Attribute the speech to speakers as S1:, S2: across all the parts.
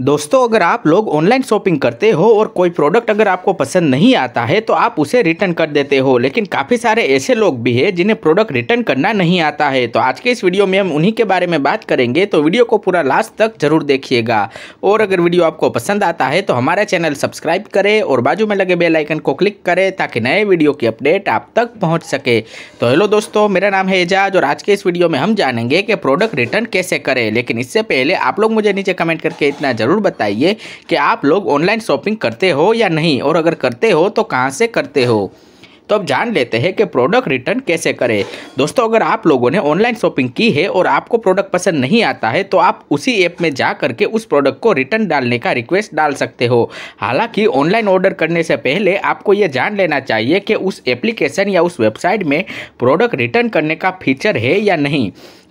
S1: दोस्तों अगर आप लोग ऑनलाइन शॉपिंग करते हो और कोई प्रोडक्ट अगर आपको पसंद नहीं आता है तो आप उसे रिटर्न कर देते हो लेकिन काफ़ी सारे ऐसे लोग भी हैं जिन्हें प्रोडक्ट रिटर्न करना नहीं आता है तो आज के इस वीडियो में हम उन्हीं के बारे में बात करेंगे तो वीडियो को पूरा लास्ट तक जरूर देखिएगा और अगर वीडियो आपको पसंद आता है तो हमारा चैनल सब्सक्राइब करें और बाजू में लगे बेलाइकन को क्लिक करें ताकि नए वीडियो की अपडेट आप तक पहुँच सके तो हेलो दोस्तों मेरा नाम है एजाज और आज के इस वीडियो में हम जानेंगे कि प्रोडक्ट रिटर्न कैसे करें लेकिन इससे पहले आप लोग मुझे नीचे कमेंट करके इतना ज़रूर बताइए कि आप लोग ऑनलाइन शॉपिंग करते हो या नहीं और अगर करते हो तो कहाँ से करते हो तो अब जान लेते हैं कि प्रोडक्ट रिटर्न कैसे करें दोस्तों अगर आप लोगों ने ऑनलाइन शॉपिंग की है और आपको प्रोडक्ट पसंद नहीं आता है तो आप उसी ऐप में जा करके उस प्रोडक्ट को रिटर्न डालने का रिक्वेस्ट डाल सकते हो हालांकि ऑनलाइन ऑर्डर करने से पहले आपको ये जान लेना चाहिए कि उस एप्लीकेशन या उस वेबसाइट में प्रोडक्ट रिटर्न करने का फीचर है या नहीं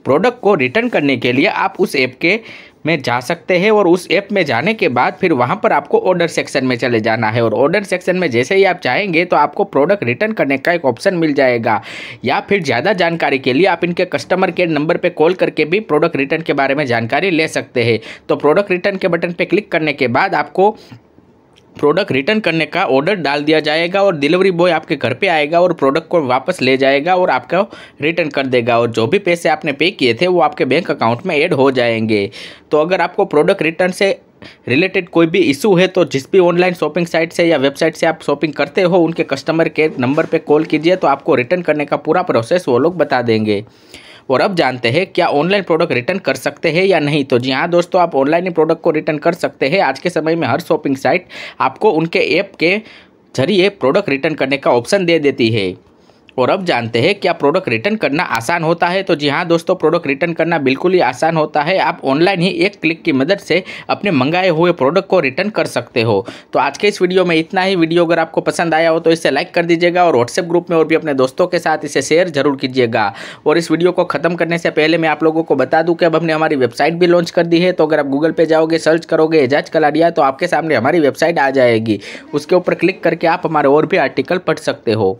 S1: प्रोडक्ट को रिटर्न करने के लिए आप उस ऐप के में जा सकते हैं और उस ऐप में जाने के बाद फिर वहाँ पर आपको ऑर्डर सेक्शन में चले जाना है और ऑर्डर सेक्शन में जैसे ही आप चाहेंगे तो आपको प्रोडक्ट रिटर्न करने का एक ऑप्शन मिल जाएगा या फिर ज़्यादा जानकारी के लिए आप इनके कस्टमर केयर नंबर पर कॉल करके भी प्रोडक्ट रिटर्न के बारे में जानकारी ले सकते हैं तो प्रोडक्ट रिटर्न के बटन पर क्लिक करने के बाद आपको प्रोडक्ट रिटर्न करने का ऑर्डर डाल दिया जाएगा और डिलीवरी बॉय आपके घर पे आएगा और प्रोडक्ट को वापस ले जाएगा और आपका रिटर्न कर देगा और जो भी पैसे आपने पे किए थे वो आपके बैंक अकाउंट में ऐड हो जाएंगे तो अगर आपको प्रोडक्ट रिटर्न से रिलेटेड कोई भी इशू है तो जिस भी ऑनलाइन शॉपिंग साइट से या वेबसाइट से आप शॉपिंग करते हो उनके कस्टमर केयर नंबर पर कॉल कीजिए तो आपको रिटर्न करने का पूरा प्रोसेस वो लोग बता देंगे और अब जानते हैं क्या ऑनलाइन प्रोडक्ट रिटर्न कर सकते हैं या नहीं तो जी हाँ दोस्तों आप ऑनलाइन प्रोडक्ट को रिटर्न कर सकते हैं आज के समय में हर शॉपिंग साइट आपको उनके ऐप के जरिए प्रोडक्ट रिटर्न करने का ऑप्शन दे देती है और अब जानते हैं क्या प्रोडक्ट रिटर्न करना आसान होता है तो जी हाँ दोस्तों प्रोडक्ट रिटर्न करना बिल्कुल ही आसान होता है आप ऑनलाइन ही एक क्लिक की मदद से अपने मंगाए हुए प्रोडक्ट को रिटर्न कर सकते हो तो आज के इस वीडियो में इतना ही वीडियो अगर आपको पसंद आया हो तो इसे लाइक कर दीजिएगा और व्हाट्सएप ग्रुप में और भी अपने दोस्तों के साथ इसे शेयर जरूर कीजिएगा और इस वीडियो को खत्म करने से पहले मैं आप लोगों को बता दूँ कि अब हमने हमारी वेबसाइट भी लॉन्च कर दी है तो अगर आप गूगल पर जाओगे सर्च करोगे एजाज कलाडिया तो आपके सामने हमारी वेबसाइट आ जाएगी उसके ऊपर क्लिक करके आप हमारे और भी आर्टिकल पढ़ सकते हो